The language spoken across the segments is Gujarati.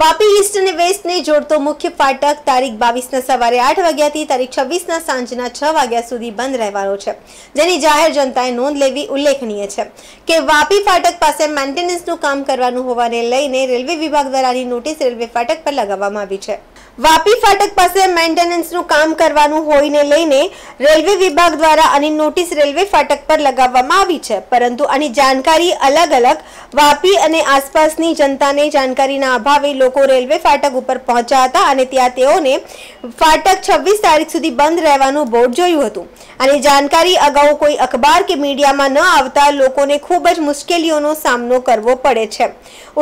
વાપી ઈસ્ટ અને વેસ્ટને જોડતો મુખ્ય ફાટક તારીખ બાવીસના સવારે આઠ વાગ્યાથી તારીખ છવ્વીસના સાંજના છ વાગ્યા સુધી બંધ રહેવાનો છે જેની જાહેર જનતાએ નોંધ લેવી ઉલ્લેખનીય છે કે વાપી ફાટક પાસે મેન્ટેનન્સનું કામ કરવાનું હોવાને લઈને રેલવે વિભાગ દ્વારાની નોટિસ રેલવે ફાટક પર લગાવવામાં આવી છે વાપી ફાટક પાસે મેન્ટેનન્સનું કામ કરવાનું હોઈને લઈને રેલવે વિભાગ દ્વારા આની નોટિસ રેલવે ફાટક પર લગાવવામાં આવી છે પરંતુ આની જાણકારી અલગ અલગ વાપી અને આસપાસની જનતાને જાણકારીના અભાવે લોકો રેલવે ફાટક ઉપર પહોંચ્યા હતા અને ત્યાં તેઓને ફાટક છવ્વીસ તારીખ સુધી બંધ રહેવાનું બોર્ડ જોયું હતું અને જાણકારી અગાઉ કોઈ અખબાર કે મીડિયામાં ન આવતા લોકોને ખૂબ જ મુશ્કેલીઓનો સામનો કરવો પડે છે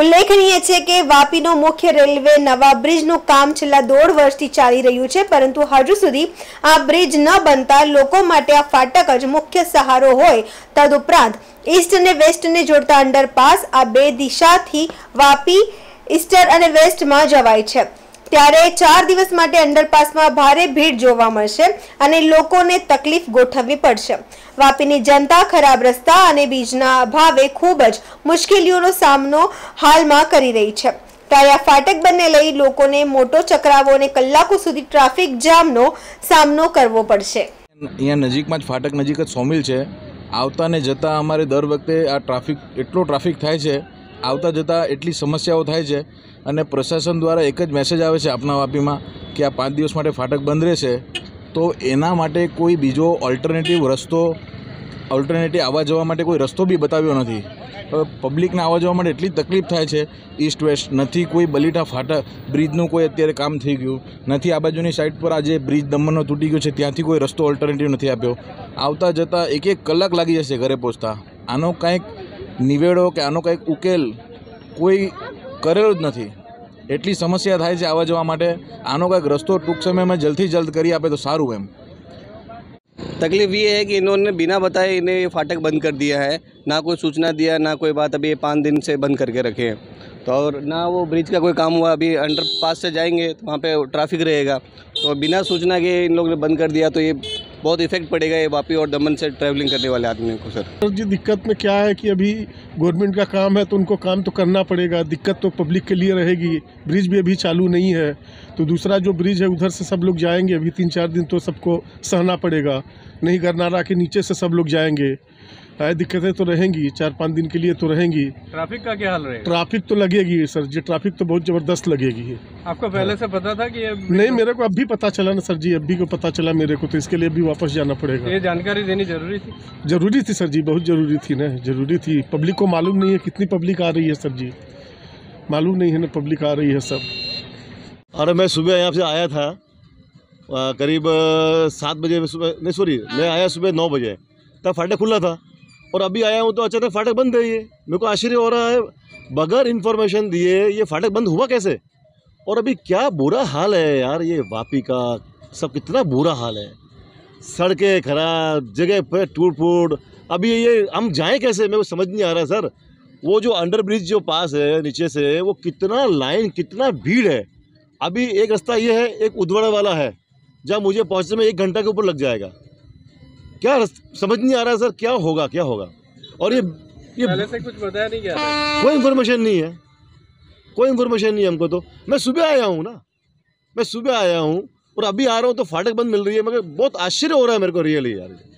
ઉલ્લેખનીય છે કે વાપીનો મુખ્ય રેલવે નવા બ્રિજનું કામ છેલ્લા દોઢ વર્ષથી ચાલી રહ્યું છે પરંતુ હજુ સુધી આ બ્રિજ ન બનતા લોકો માટે આ ફાટક જ મુખ્ય સહારો હોય તદુપરાંત ઈસ્ટ અને વેસ્ટને જોડતા અંડરપાસ આ બે દિશાથી વાપી ઈસ્ટર અને વેસ્ટમાં જવાય છે ત્યારે ચાર દિવસ માટે અંડરપાસમાં ભારે ભીડ જોવા મળશે અને લોકોને તકલીફ ગોઠવવી પડશે વાપીની જનતા ખરાબ રસ્તા અને બીજના અભાવે ખૂબ જ મુશ્કેલીઓનો સામનો હાલમાં કરી રહી છે ત્યારે આ ફાટક બંને લઈ લોકોને મોટો ચકરાવો અને કલાકો સુધી ટ્રાફિક જામનો સામનો કરવો પડશે અહીંયા નજીકમાં જ ફાટક નજીક જ સોમિલ છે આવતા ને જતાં અમારે દર વખતે આ ટ્રાફિક એટલો ટ્રાફિક થાય છે આવતા જતાં એટલી સમસ્યાઓ થાય છે અને પ્રશાસન દ્વારા એક જ મેસેજ આવે છે આપના વાપીમાં કે આ પાંચ દિવસ માટે ફાટક બંધ રહેશે તો એના માટે કોઈ બીજો ઓલ્ટરનેટિવ રસ્તો ઓલ્ટરનેટિવ આવવા જવા માટે કોઈ રસ્તો બી બતાવ્યો નથી હવે પબ્લિકને આવવા જવા માટે એટલી તકલીફ થાય છે ઇસ્ટ વેસ્ટ નથી કોઈ બલીટા ફાટા બ્રિજનું કોઈ અત્યારે કામ થઈ ગયું નથી આ બાજુની સાઈડ પર આ જે બ્રિજ દમણનો તૂટી ગયો છે ત્યાંથી કોઈ રસ્તો ઓલ્ટરનેટિવ નથી આપ્યો આવતા જતાં એક એક કલાક લાગી જશે ઘરે પહોંચતા આનો કાંઈક નિવેડો કે આનો કાંઈક ઉકેલ કોઈ કરેલો જ નથી એટલી સમસ્યા થાય છે આવવા જવા માટે આનો કાંઈક રસ્તો ટૂંક સમયમાં જલ્દી જલ્દ કરી આપે તો સારું એમ तकलीफ़ ये है कि इन्होंने बिना बताए इन्हें ये फाटक बंद कर दिया है ना कोई सूचना दिया ना कोई बात अभी ये पाँच दिन से बंद करके रखे हैं तो और ना वो ब्रिज का कोई काम हुआ अभी अंडर पास से जाएंगे तो वहाँ पे ट्रैफिक रहेगा तो बिना सूचना के इन लोगों ने बंद कर दिया तो ये बहुत इफेक्ट पड़ेगा ये वापी और दमन से ट्रैवलिंग करने वाले आदमी को सर सर जी दिक्कत में क्या है कि अभी गवर्नमेंट का काम है तो उनको काम तो करना पड़ेगा दिक्कत तो पब्लिक के लिए रहेगी ब्रिज भी अभी चालू नहीं है तो दूसरा जो ब्रिज है उधर से सब लोग जाएंगे अभी तीन चार दिन तो सबको सहना पड़ेगा नहीं करनारा के नीचे से सब लोग जाएंगे दिक्कतें तो रहेंगी चार पाँच दिन के लिए तो रहेंगी ट्रैफिक का क्या हाल रहेगा ट्रैफिक तो लगेगी सर जी ट्रैफिक तो बहुत ज़बरदस्त लगेगी आपको पहले हाँ। से पता था कि ये नहीं मेरे को अब भी पता चला ना सर जी अभी को पता चला मेरे को तो इसके लिए भी वापस जाना पड़ेगा ये जानकारी देनी जरूरी थी जरूरी थी सर जी बहुत ज़रूरी थी ना जरूरी थी पब्लिक को मालूम नहीं है कितनी पब्लिक आ रही है सर जी मालूम नहीं है ना पब्लिक आ रही है सब अरे मैं सुबह यहाँ से आया था करीब सात बजे सुबह नहीं सॉरी मैं आया सुबह नौ बजे तब फाटे खुला था और अभी आया हूँ तो अचानक तो फाटक बंद है ये मेरे को आश्चर्य हो रहा है बगैर इन्फॉर्मेशन दिए ये फाटक बंद हुआ कैसे और अभी क्या बुरा हाल है यार ये वापी का सब कितना बुरा हाल है सड़कें खराब जगह पर टूट फूट अभी ये हम जाएं कैसे मेरे को समझ नहीं आ रहा सर वो जो अंडर ब्रिज जो पास है नीचे से वो कितना लाइन कितना भीड़ है अभी एक रास्ता ये है एक उदवड़ा वाला है जहाँ मुझे पहुँचने में एक घंटा के ऊपर लग जाएगा क्या समझ नहीं आ रहा सर क्या होगा क्या होगा और ये ये पहले से कुछ बताया नहीं गया कोई इन्फॉर्मेशन नहीं है कोई इन्फॉर्मेशन नहीं है हमको तो मैं सुबह आया हूँ ना मैं सुबह आया हूँ और अभी आ रहा हूँ तो फाटक बंद मिल रही है मगर बहुत आश्चर्य हो रहा है मेरे को रियली यार